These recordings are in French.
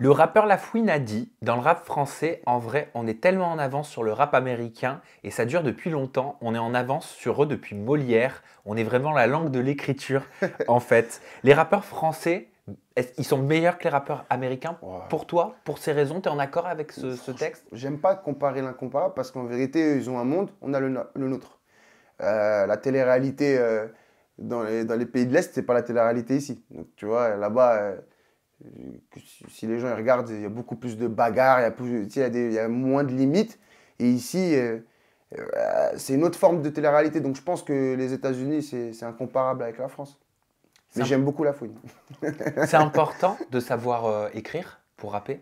Le rappeur Lafouine a dit Dans le rap français, en vrai, on est tellement en avance sur le rap américain et ça dure depuis longtemps. On est en avance sur eux depuis Molière. On est vraiment la langue de l'écriture, en fait. Les rappeurs français, ils sont meilleurs que les rappeurs américains Pour toi, pour ces raisons, tu es en accord avec ce, texte J'aime pas comparer l'incomparable parce qu'en vérité, ils ont un monde, on a le, nôtre. Euh, la télé-réalité euh, dans, les, dans, les, pays de l'Est, c'est pas la télé-réalité ici. Donc tu vois, là-bas, euh, si les gens ils regardent, il y a beaucoup plus de bagarres, il y a, moins de limites. Et ici, euh, euh, c'est une autre forme de télé-réalité. Donc je pense que les États-Unis, c'est incomparable avec la France. Mais j'aime beaucoup la fouine. c'est important de savoir euh, écrire pour rapper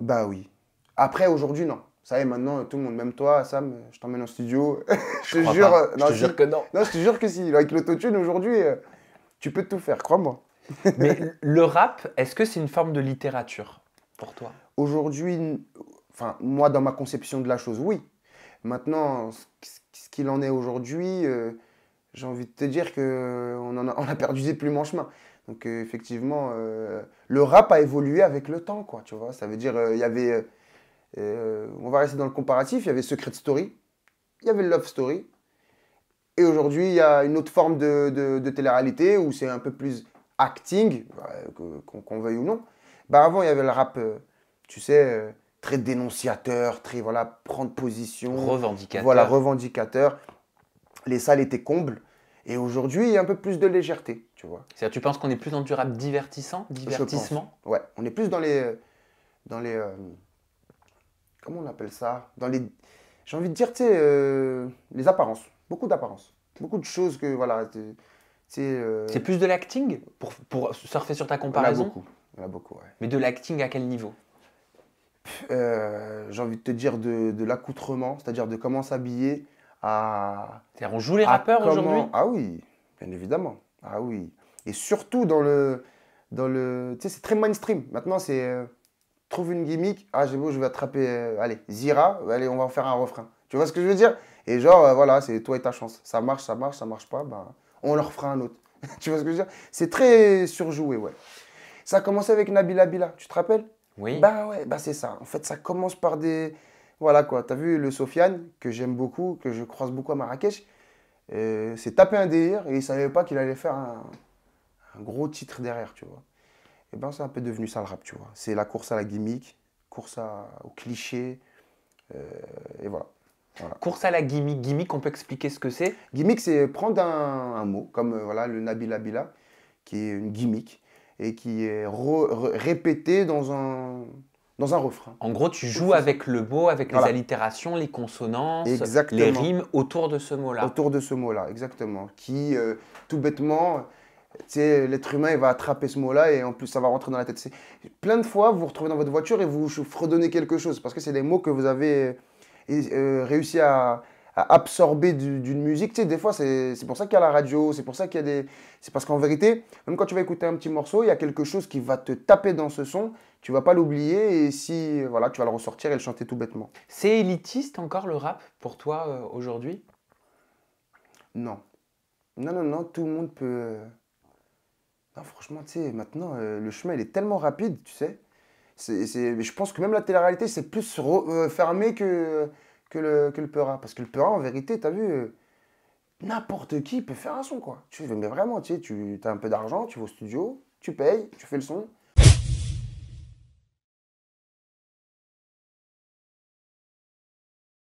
Bah oui. Après, aujourd'hui, non. Ça y est, maintenant, tout le monde, même toi, Sam, je t'emmène en studio. je, jure. Non, je te jure que non. Non, je te jure que si, avec l'autotune aujourd'hui, tu peux tout faire, crois-moi. Mais le rap, est-ce que c'est une forme de littérature pour toi Aujourd'hui, enfin, moi, dans ma conception de la chose, oui. Maintenant, ce qu'il en est aujourd'hui, euh, j'ai envie de te dire qu'on euh, a, a perdu des plumes en chemin. Donc, euh, effectivement, le rap a évolué avec le temps, quoi, tu vois. Ça veut dire, il y avait, on va rester dans le comparatif, il y avait Secret Story, il y avait Love Story, et aujourd'hui, il y a une autre forme de, de, de télé-réalité où c'est un peu plus acting, bah, qu'on veuille ou non. Bah avant, il y avait le rap, euh, tu sais, euh, très dénonciateur, très, voilà, prendre position. Revendicateur. Voilà, revendicateur. Les salles étaient combles. Et aujourd'hui, il y a un peu plus de légèreté, tu vois. C'est-à-dire, tu penses qu'on est plus dans du rap divertissant, divertissement Ouais, on est plus dans les... Euh, dans les comment on appelle ça Dans les... J'ai envie de dire, tu sais, les apparences. Beaucoup d'apparences. Beaucoup de choses que, voilà... Euh, c'est plus de l'acting pour, surfer sur ta comparaison Il a beaucoup. a beaucoup ouais. Mais de l'acting à quel niveau euh, J'ai envie de te dire de, l'accoutrement, c'est-à-dire de comment s'habiller à. cest on joue les rappeurs aujourd'hui Ah oui, bien évidemment. Ah oui. Et surtout dans le. Dans le... Tu sais, c'est très mainstream. Maintenant, c'est. Euh, trouve une gimmick. Ah, j'ai beau, je vais attraper. allez, Zira, allez, on va en faire un refrain. Tu vois ce que je veux dire Et genre, voilà, c'est toi et ta chance. Ça marche, ça marche, ça marche pas, Bah on leur fera un autre. tu vois ce que je veux dire C'est très surjoué, ouais. Ça a commencé avec Nabila Bila, tu te rappelles Oui. Bah ouais, bah c'est ça. En fait, ça commence par des. Voilà quoi, t'as vu le Sofiane, que j'aime beaucoup, que je croise beaucoup à Marrakech, C'est s'est tapé un délire et il savait pas qu'il allait faire un, gros titre derrière, tu vois. Et eh ben c'est un peu devenu ça le rap, tu vois. C'est la course à la gimmick, course à, au cliché, euh, et voilà. Course à la gimmick. Gimmick, on peut expliquer ce que c'est Gimmick, c'est prendre un, mot, comme euh, voilà, le Nabila qui est une gimmick, et qui est répété dans un, dans un refrain. En gros, tu joues avec le mot, avec les allitérations, les consonances, les rimes autour de ce mot-là. Autour de ce mot-là, exactement. Qui, euh, tout bêtement, l'être humain, il va attraper ce mot-là et en plus, ça va rentrer dans la tête. Plein de fois, vous vous retrouvez dans votre voiture et vous fredonnez quelque chose parce que c'est des mots que vous avez et euh, réussi à, absorber d'une musique. Tu sais, des fois, c'est pour ça qu'il y a la radio, c'est pour ça qu'il y a des. C'est parce qu'en vérité, même quand tu vas écouter un petit morceau, il y a quelque chose qui va te taper dans ce son, tu vas pas l'oublier et si. Voilà, tu vas le ressortir et le chanter tout bêtement. C'est élitiste encore le rap pour toi euh, aujourd'hui Non. Non, non, non, tout le monde peut. Euh, non, franchement, tu sais, maintenant, euh, le chemin, il est tellement rapide, tu sais c'est, je pense que même la télé-réalité, c'est plus euh, fermé que, le, que Peura. Parce que le Peura, en vérité, t'as vu, euh, n'importe qui peut faire un son, quoi. Tu, mais vraiment, tu sais, tu as un peu d'argent, tu vas au studio, tu payes, tu fais le son.